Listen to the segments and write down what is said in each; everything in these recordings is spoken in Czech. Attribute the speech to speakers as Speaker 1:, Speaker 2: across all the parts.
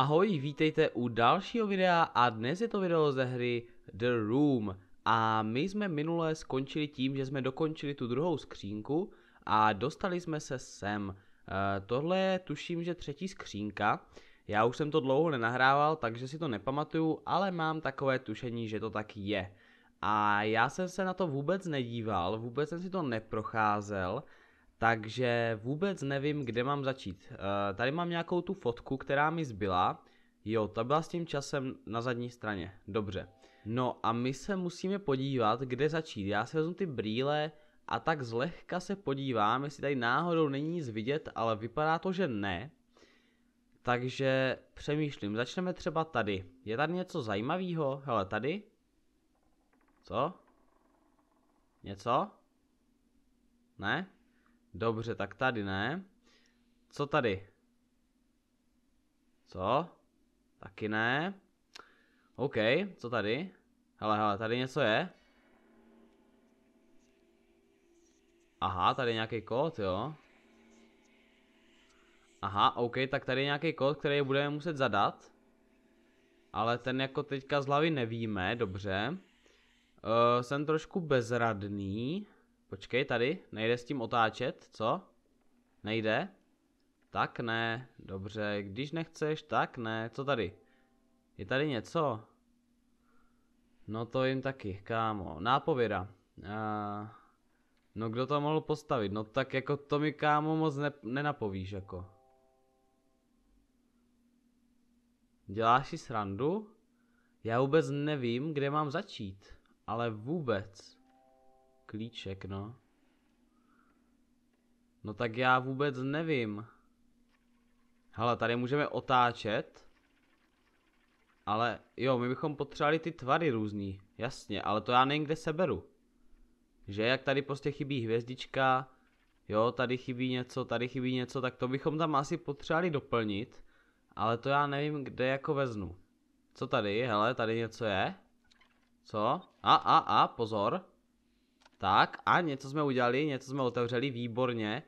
Speaker 1: Ahoj, vítejte u dalšího videa a dnes je to video ze hry The Room. A my jsme minule skončili tím, že jsme dokončili tu druhou skřínku a dostali jsme se sem. E, tohle je tuším, že třetí skřínka. Já už jsem to dlouho nenahrával, takže si to nepamatuju, ale mám takové tušení, že to tak je. A já jsem se na to vůbec nedíval, vůbec jsem si to neprocházel, takže vůbec nevím, kde mám začít. Eh, tady mám nějakou tu fotku, která mi zbyla. Jo, ta byla s tím časem na zadní straně. Dobře. No a my se musíme podívat, kde začít. Já si vezmu ty brýle a tak zlehka se podívám, jestli tady náhodou není nic vidět, ale vypadá to, že ne. Takže přemýšlím, začneme třeba tady. Je tady něco zajímavého? Hele, tady? Co? Něco? Ne? Dobře, tak tady ne. Co tady? Co? Taky ne. OK, co tady? Hele, hele, tady něco je. Aha, tady je nějaký kód, jo. Aha, OK, tak tady je nějaký kód, který budeme muset zadat. Ale ten jako teďka z hlavy nevíme, dobře. Uh, jsem trošku bezradný. Počkej, tady, nejde s tím otáčet, co? Nejde? Tak ne, dobře, když nechceš, tak ne, co tady? Je tady něco? No to jim taky, kámo, nápověda. Uh, no kdo to mohl postavit? No tak jako to mi kámo moc ne nenapovíš, jako. Děláš si srandu? Já vůbec nevím, kde mám začít, ale vůbec. Klíček, no. No tak já vůbec nevím. Hele, tady můžeme otáčet. Ale jo, my bychom potřebovali ty tvary různý. Jasně, ale to já nevím, kde seberu. Že jak tady prostě chybí hvězdička, jo, tady chybí něco, tady chybí něco, tak to bychom tam asi potřebovali doplnit. Ale to já nevím, kde jako veznu. Co tady? Hele, tady něco je. Co? A, a, a, pozor. Tak a něco jsme udělali, něco jsme otevřeli, výborně.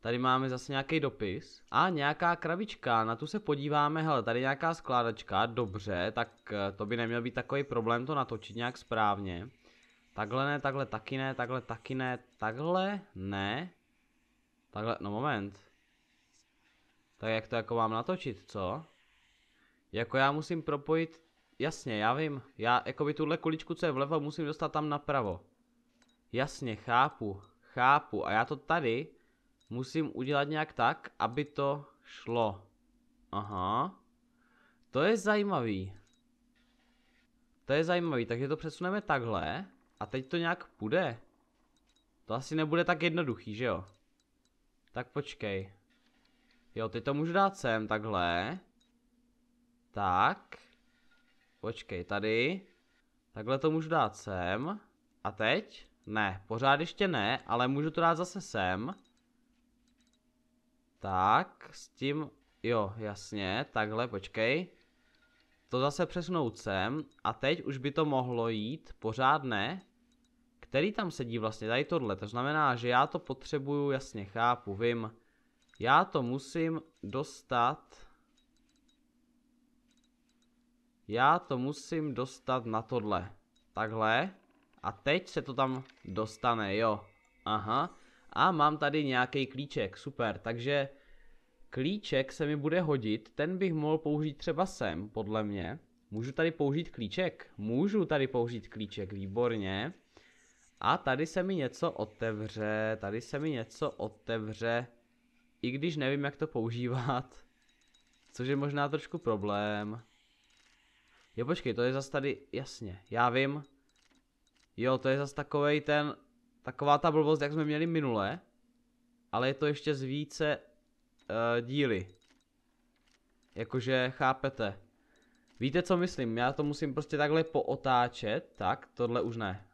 Speaker 1: Tady máme zase nějaký dopis a nějaká krabička, na tu se podíváme, hele, tady nějaká skládačka, dobře, tak eh, to by neměl být takový problém to natočit nějak správně. Takhle ne, takhle taky ne, takhle taky ne, takhle ne. Takhle, no moment. Tak jak to jako mám natočit, co? Jako já musím propojit, jasně, já vím, já jako by tuhle kuličku, co je vlevo, musím dostat tam napravo. Jasně, chápu, chápu. A já to tady musím udělat nějak tak, aby to šlo. Aha. To je zajímavý. To je zajímavý, takže to přesuneme takhle. A teď to nějak půjde. To asi nebude tak jednoduchý, že jo? Tak počkej. Jo, teď to můžu dát sem, takhle. Tak. Počkej, tady. Takhle to můžu dát sem. A teď? Ne, pořád ještě ne, ale můžu to dát zase sem. Tak, s tím, jo, jasně, takhle, počkej. To zase přesnout sem a teď už by to mohlo jít, pořád ne. Který tam sedí vlastně, tady tohle, to znamená, že já to potřebuju, jasně, chápu, vím. Já to musím dostat... Já to musím dostat na tohle. Takhle. A teď se to tam dostane, jo. Aha. A mám tady nějaký klíček, super. Takže klíček se mi bude hodit, ten bych mohl použít třeba sem, podle mě. Můžu tady použít klíček? Můžu tady použít klíček, výborně. A tady se mi něco otevře, tady se mi něco otevře, i když nevím, jak to používat. Což je možná trošku problém. Jo, počkej, to je zase tady, jasně, já vím, Jo, to je zase takovej ten, taková ta blbost, jak jsme měli minule, ale je to ještě z více uh, díly. Jakože chápete. Víte, co myslím? Já to musím prostě takhle pootáčet. Tak, tohle už ne.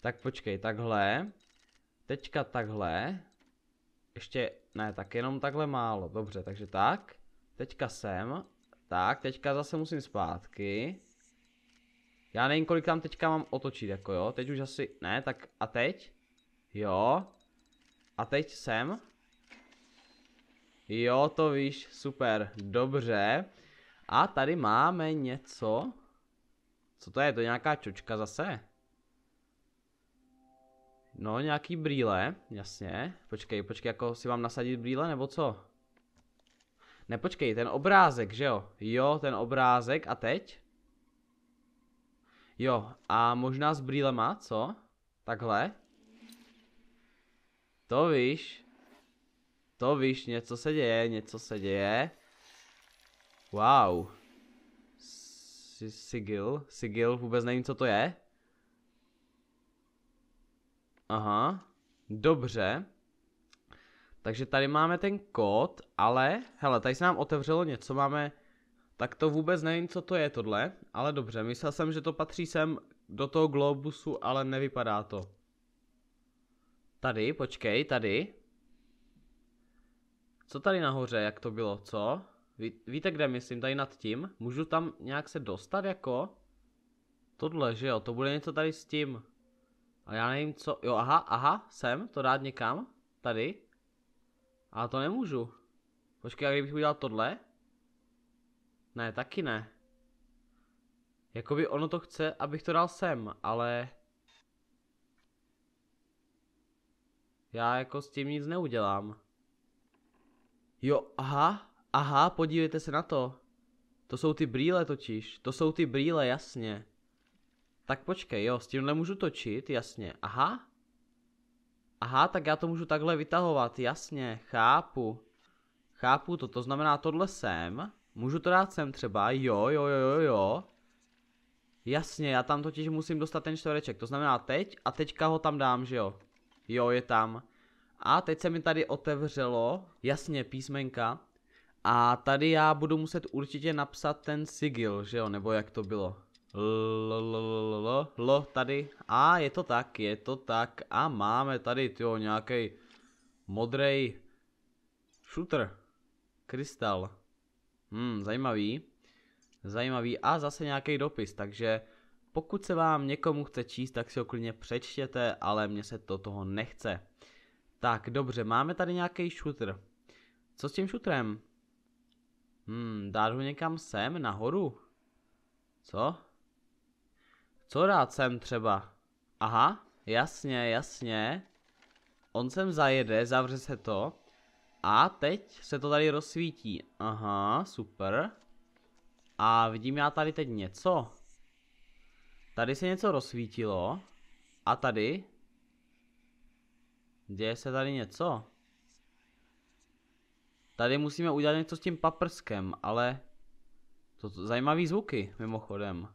Speaker 1: Tak počkej, takhle. Teďka takhle. Ještě, ne, tak jenom takhle málo. Dobře, takže tak. Teďka sem. Tak, teďka zase musím zpátky. Já nevím, kolik tam teďka mám otočit, jako jo. Teď už asi, ne, tak a teď? Jo. A teď sem. Jo, to víš, super, dobře. A tady máme něco. Co to je, to je nějaká čočka zase? No, nějaký brýle, jasně. Počkej, počkej, jako si mám nasadit brýle, nebo co? Ne, počkej, ten obrázek, že jo? Jo, ten obrázek a teď? Jo, a možná s brýlema, co? Takhle? To víš. To víš, něco se děje, něco se děje. Wow. S sigil, sigil, vůbec nevím, co to je. Aha, dobře. Takže tady máme ten kód, ale, hele, tady se nám otevřelo něco, máme tak to vůbec nevím, co to je tohle, ale dobře, myslel jsem, že to patří sem do toho globusu, ale nevypadá to. Tady, počkej, tady. Co tady nahoře, jak to bylo, co? Ví, víte, kde myslím, tady nad tím? Můžu tam nějak se dostat, jako? Tohle, že jo, to bude něco tady s tím. A já nevím, co, jo, aha, aha, sem, to dát někam, tady. A to nemůžu. Počkej, a kdybych udělal tohle? Ne, taky ne. Jakoby ono to chce, abych to dal sem, ale... Já jako s tím nic neudělám. Jo, aha, aha, podívejte se na to. To jsou ty brýle totiž, to jsou ty brýle, jasně. Tak počkej, jo, s tím nemůžu točit, jasně, aha. Aha, tak já to můžu takhle vytahovat, jasně, chápu. Chápu to, to znamená tohle sem. Můžu to dát sem třeba, jo, jo, jo, jo, jo. Jasně, já tam totiž musím dostat ten čtvereček, to znamená teď a teďka ho tam dám, že jo. Jo, je tam. A teď se mi tady otevřelo, jasně, písmenka. A tady já budu muset určitě napsat ten sigil, že jo, nebo jak to bylo. Lo, tady. A je to tak, je to tak. A máme tady, jo, nějaký modrý šutr. Krystal. Hmm, zajímavý. Zajímavý. A zase nějaký dopis, takže pokud se vám někomu chce číst, tak si ho klidně přečtěte, ale mně se to toho nechce. Tak, dobře, máme tady nějaký šutr. Co s tím šutrem? Hmm, dát ho někam sem, nahoru? Co? Co dát sem třeba? Aha, jasně, jasně. On sem zajede, zavře se to. A teď se to tady rozsvítí. Aha, super. A vidím já tady teď něco. Tady se něco rozsvítilo. A tady? Děje se tady něco? Tady musíme udělat něco s tím paprskem, ale... To jsou zajímavý zvuky, mimochodem.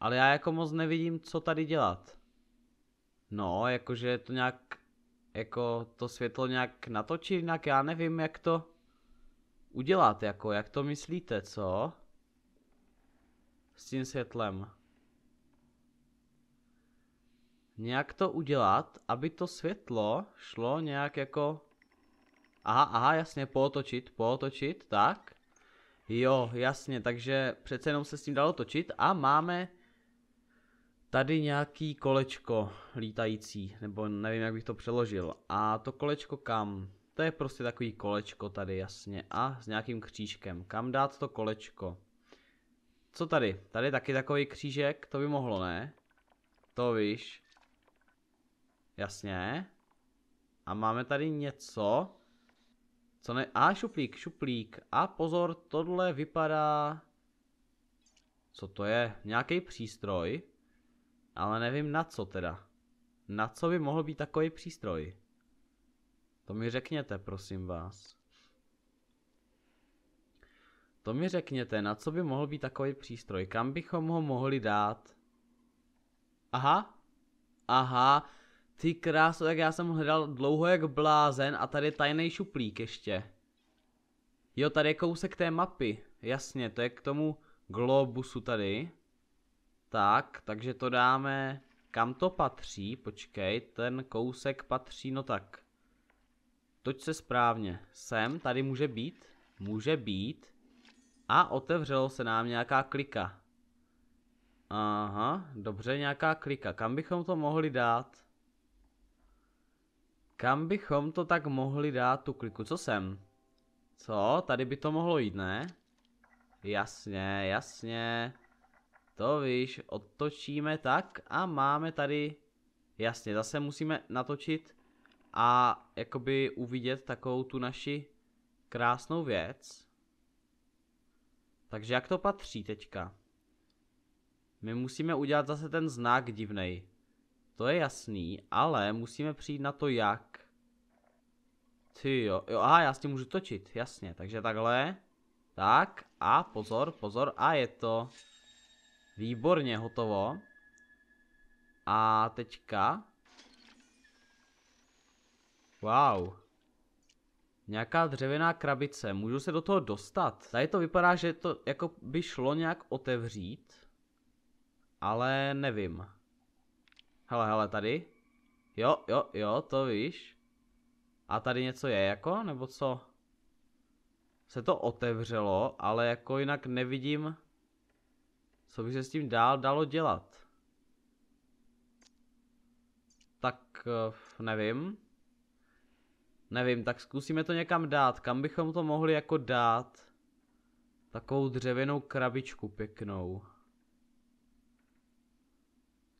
Speaker 1: Ale já jako moc nevidím, co tady dělat. No, jakože to nějak jako to světlo nějak natočit, jinak já nevím, jak to udělat, jako jak to myslíte, co? S tím světlem. Nějak to udělat, aby to světlo šlo nějak jako... Aha, aha, jasně, pootočit, pootočit, tak. Jo, jasně, takže přece jenom se s tím dalo točit a máme tady nějaký kolečko lítající, nebo nevím, jak bych to přeložil. A to kolečko kam? To je prostě takový kolečko tady, jasně. A s nějakým křížkem. Kam dát to kolečko? Co tady? Tady taky takový křížek? To by mohlo, ne? To víš. Jasně. A máme tady něco. Co ne? A šuplík, šuplík. A pozor, tohle vypadá... Co to je? Nějaký přístroj. Ale nevím na co teda. Na co by mohl být takový přístroj? To mi řekněte, prosím vás. To mi řekněte, na co by mohl být takový přístroj? Kam bychom ho mohli dát? Aha. Aha. Ty krásu, tak já jsem hledal dlouho jak blázen a tady je tajný šuplík ještě. Jo, tady je kousek té mapy. Jasně, to je k tomu globusu tady. Tak, takže to dáme... Kam to patří? Počkej, ten kousek patří, no tak. Toč se správně. Sem, tady může být. Může být. A otevřelo se nám nějaká klika. Aha, dobře, nějaká klika. Kam bychom to mohli dát? Kam bychom to tak mohli dát tu kliku? Co sem? Co? Tady by to mohlo jít, ne? Jasně, jasně. To víš, otočíme tak a máme tady, jasně, zase musíme natočit a jakoby uvidět takovou tu naši krásnou věc. Takže jak to patří teďka? My musíme udělat zase ten znak divnej. To je jasný, ale musíme přijít na to jak. Ty jo, jo, aha, já s tím můžu točit, jasně, takže takhle. Tak, a pozor, pozor, a je to. Výborně, hotovo. A teďka. Wow. Nějaká dřevěná krabice, můžu se do toho dostat. Tady to vypadá, že to jako by šlo nějak otevřít. Ale nevím. Hele, hele, tady. Jo, jo, jo, to víš. A tady něco je jako, nebo co? Se to otevřelo, ale jako jinak nevidím co by se s tím dál dalo dělat? Tak eh, nevím. Nevím, tak zkusíme to někam dát. Kam bychom to mohli jako dát? Takovou dřevěnou krabičku pěknou.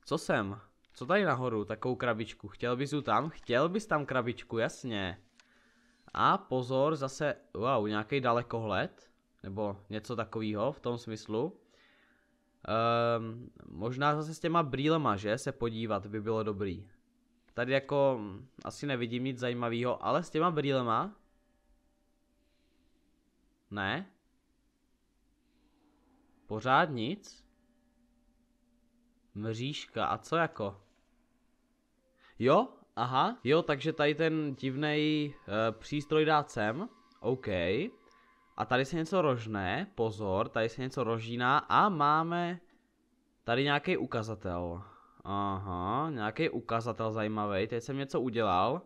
Speaker 1: Co jsem? Co tady nahoru? Takovou krabičku. Chtěl bys tu tam? Chtěl bys tam krabičku, jasně. A pozor, zase, wow, nějaký dalekohled. Nebo něco takového v tom smyslu. Ehm, možná zase s těma brýlema, že? Se podívat by bylo dobrý. Tady jako hm, asi nevidím nic zajímavého, ale s těma brýlema? Ne? Pořád nic? Mřížka, a co jako? Jo, aha, jo, takže tady ten divný uh, eh, přístroj dát sem. OK. A tady se něco rožné, pozor, tady se něco rožíná a máme tady nějaký ukazatel. Aha, nějaký ukazatel zajímavý, teď jsem něco udělal.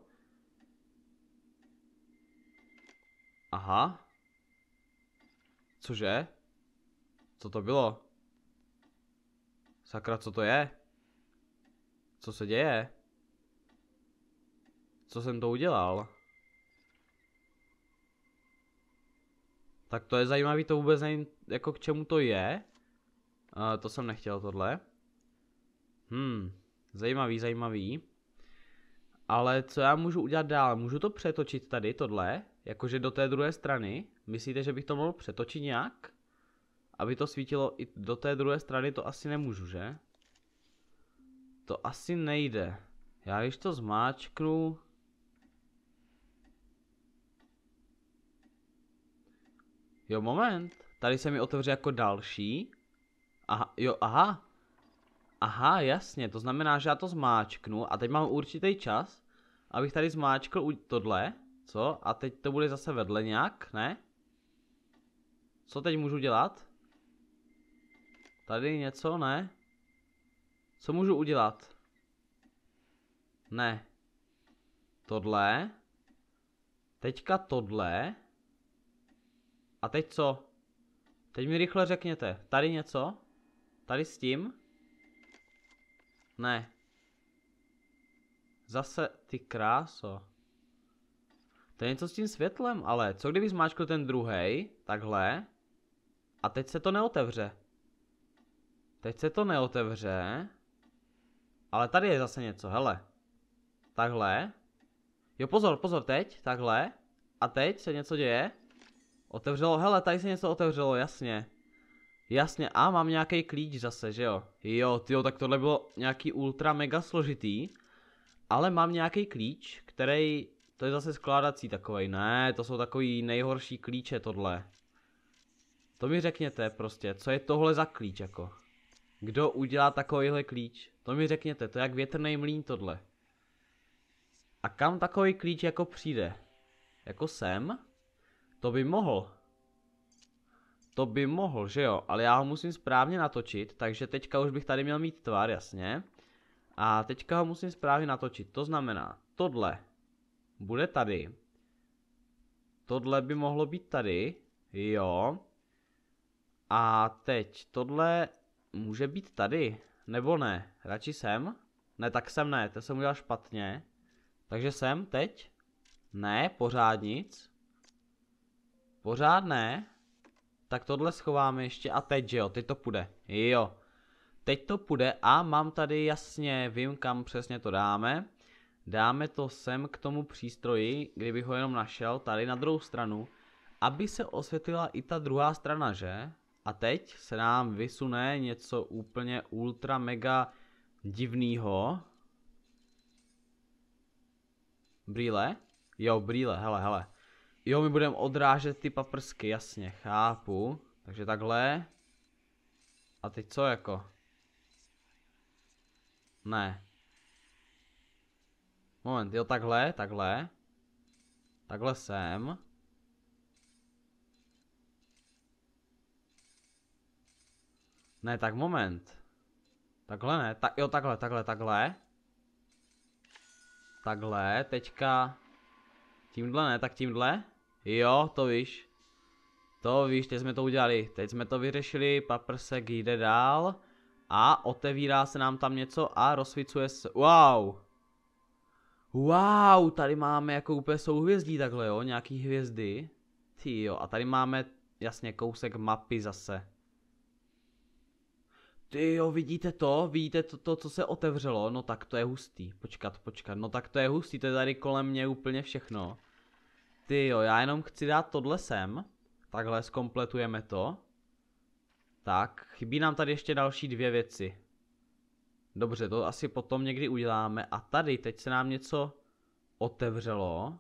Speaker 1: Aha. Cože? Co to bylo? Sakra, co to je? Co se děje? Co jsem to udělal? Tak to je zajímavý, to vůbec nevím, jako k čemu to je. Uh, to jsem nechtěl tohle. Hmm, zajímavý, zajímavý. Ale co já můžu udělat dál? Můžu to přetočit tady, tohle? Jakože do té druhé strany? Myslíte, že bych to mohl přetočit nějak? Aby to svítilo i do té druhé strany, to asi nemůžu, že? To asi nejde. Já když to zmáčknu... Jo, moment. Tady se mi otevře jako další. Aha, jo, aha. Aha, jasně, to znamená, že já to zmáčknu a teď mám určitý čas, abych tady zmáčkl tohle, co? A teď to bude zase vedle nějak, ne? Co teď můžu dělat? Tady něco, ne? Co můžu udělat? Ne. Tohle. Teďka tohle. A teď co? Teď mi rychle řekněte. Tady něco? Tady s tím? Ne. Zase, ty kráso. To je něco s tím světlem, ale co kdyby zmáčkl ten druhý, takhle, a teď se to neotevře. Teď se to neotevře, ale tady je zase něco, hele. Takhle. Jo, pozor, pozor, teď, takhle. A teď se něco děje. Otevřelo, hele, tady se něco otevřelo, jasně. Jasně, a mám nějaký klíč zase, že jo? Jo, jo, tak tohle bylo nějaký ultra mega složitý. Ale mám nějaký klíč, který, to je zase skládací takovej, ne, to jsou takový nejhorší klíče tohle. To mi řekněte prostě, co je tohle za klíč jako? Kdo udělá takovýhle klíč? To mi řekněte, to je jak větrný mlín tohle. A kam takový klíč jako přijde? Jako sem? To by mohl. To by mohl, že jo? Ale já ho musím správně natočit, takže teďka už bych tady měl mít tvar, jasně. A teďka ho musím správně natočit. To znamená, tohle bude tady. Tohle by mohlo být tady. Jo. A teď tohle může být tady. Nebo ne? Radši sem? Ne, tak sem ne, to jsem udělal špatně. Takže sem teď? Ne, pořád nic. Pořád ne? Tak tohle schováme ještě a teď, že jo, teď to půjde. Jo. Teď to půjde a mám tady jasně, vím kam přesně to dáme. Dáme to sem k tomu přístroji, kdybych ho jenom našel, tady na druhou stranu, aby se osvětlila i ta druhá strana, že? A teď se nám vysune něco úplně ultra mega divnýho. Brýle? Jo, brýle, hele, hele. Jo, my budeme odrážet ty paprsky, jasně, chápu. Takže takhle. A teď co jako? Ne. Moment, jo, takhle, takhle. Takhle sem. Ne, tak moment. Takhle ne, tak jo, takhle, takhle, takhle. Takhle, teďka... Tímhle ne, tak tímhle. Jo, to víš. To víš, teď jsme to udělali. Teď jsme to vyřešili, paprsek jde dál. A otevírá se nám tam něco a rozsvícuje se. Wow! Wow, tady máme jako úplně souhvězdí takhle, jo, nějaký hvězdy. Ty jo, a tady máme jasně kousek mapy zase ty jo, vidíte to, vidíte to, to, co se otevřelo, no tak to je hustý, počkat, počkat, no tak to je hustý, to je tady kolem mě úplně všechno. Ty jo, já jenom chci dát tohle sem, takhle zkompletujeme to. Tak, chybí nám tady ještě další dvě věci. Dobře, to asi potom někdy uděláme. A tady, teď se nám něco otevřelo.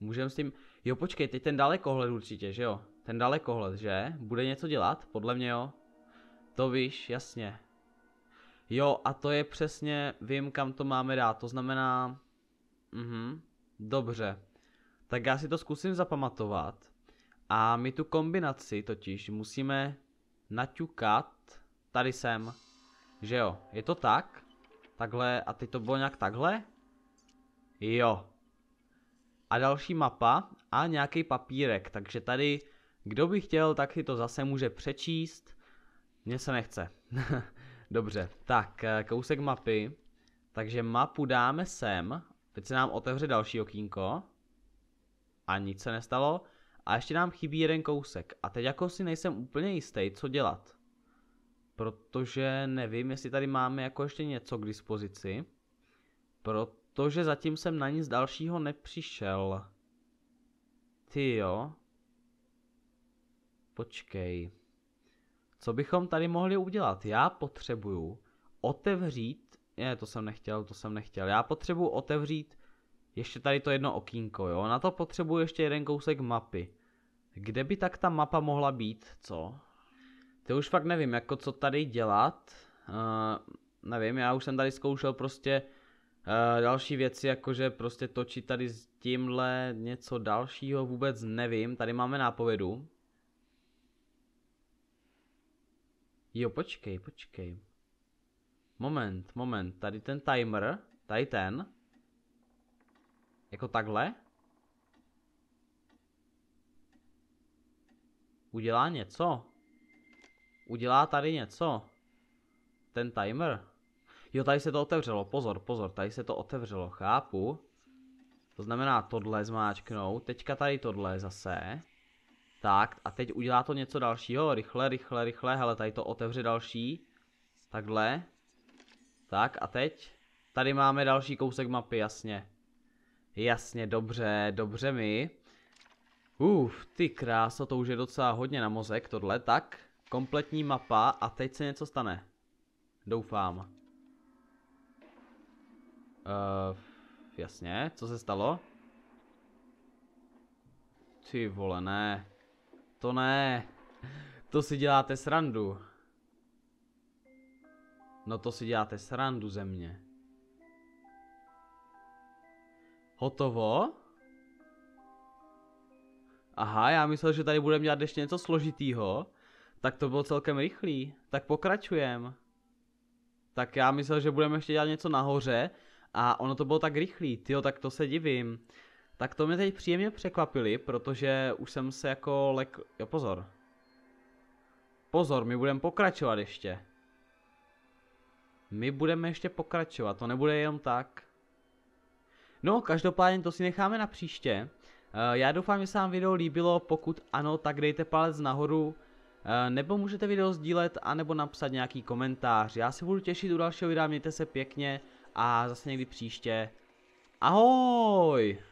Speaker 1: Můžeme s tím... Jo, počkej, teď ten dalekohled určitě, že jo? Ten dalekohled, že? Bude něco dělat? Podle mě jo. To víš, jasně. Jo, a to je přesně, vím kam to máme dát, to znamená... Mhm, dobře. Tak já si to zkusím zapamatovat. A my tu kombinaci totiž musíme naťukat tady jsem. Že jo, je to tak? Takhle, a teď to bylo nějak takhle? Jo. A další mapa a nějaký papírek, takže tady, kdo by chtěl, tak si to zase může přečíst mně se nechce. Dobře, tak eh, kousek mapy. Takže mapu dáme sem. Teď se nám otevře další okýnko. A nic se nestalo. A ještě nám chybí jeden kousek. A teď jako si nejsem úplně jistý, co dělat. Protože nevím, jestli tady máme jako ještě něco k dispozici. Protože zatím jsem na nic dalšího nepřišel. Ty jo. Počkej. Co bychom tady mohli udělat? Já potřebuju otevřít, ne, to jsem nechtěl, to jsem nechtěl, já potřebuju otevřít ještě tady to jedno okýnko, jo, na to potřebuju ještě jeden kousek mapy. Kde by tak ta mapa mohla být, co? Ty už fakt nevím, jako co tady dělat, uh, nevím, já už jsem tady zkoušel prostě uh, další věci, jakože prostě točit tady s tímhle něco dalšího, vůbec nevím, tady máme nápovědu, Jo, počkej, počkej. Moment, moment, tady ten timer, tady ten. Jako takhle? Udělá něco. Udělá tady něco. Ten timer. Jo, tady se to otevřelo, pozor, pozor, tady se to otevřelo, chápu. To znamená tohle zmáčknout, teďka tady tohle zase. Tak a teď udělá to něco dalšího, rychle, rychle, rychle, hele, tady to otevře další, takhle, tak a teď, tady máme další kousek mapy, jasně, jasně, dobře, dobře mi, uf, ty krása to už je docela hodně na mozek tohle, tak, kompletní mapa a teď se něco stane, doufám, uh, jasně, co se stalo? Ty vole, ne. To ne. To si děláte srandu. No to si děláte srandu ze mě. Hotovo? Aha, já myslel, že tady budeme dělat ještě něco složitýho. Tak to bylo celkem rychlý. Tak pokračujem. Tak já myslel, že budeme ještě dělat něco nahoře. A ono to bylo tak rychlý. Tyjo, tak to se divím tak to mě teď příjemně překvapili, protože už jsem se jako lek... Jo, pozor. Pozor, my budeme pokračovat ještě. My budeme ještě pokračovat, to nebude jenom tak. No, každopádně to si necháme na příště. Eh, já doufám, že se vám video líbilo, pokud ano, tak dejte palec nahoru, eh, nebo můžete video sdílet, anebo napsat nějaký komentář. Já se budu těšit u dalšího videa, mějte se pěkně a zase někdy příště. Ahoj!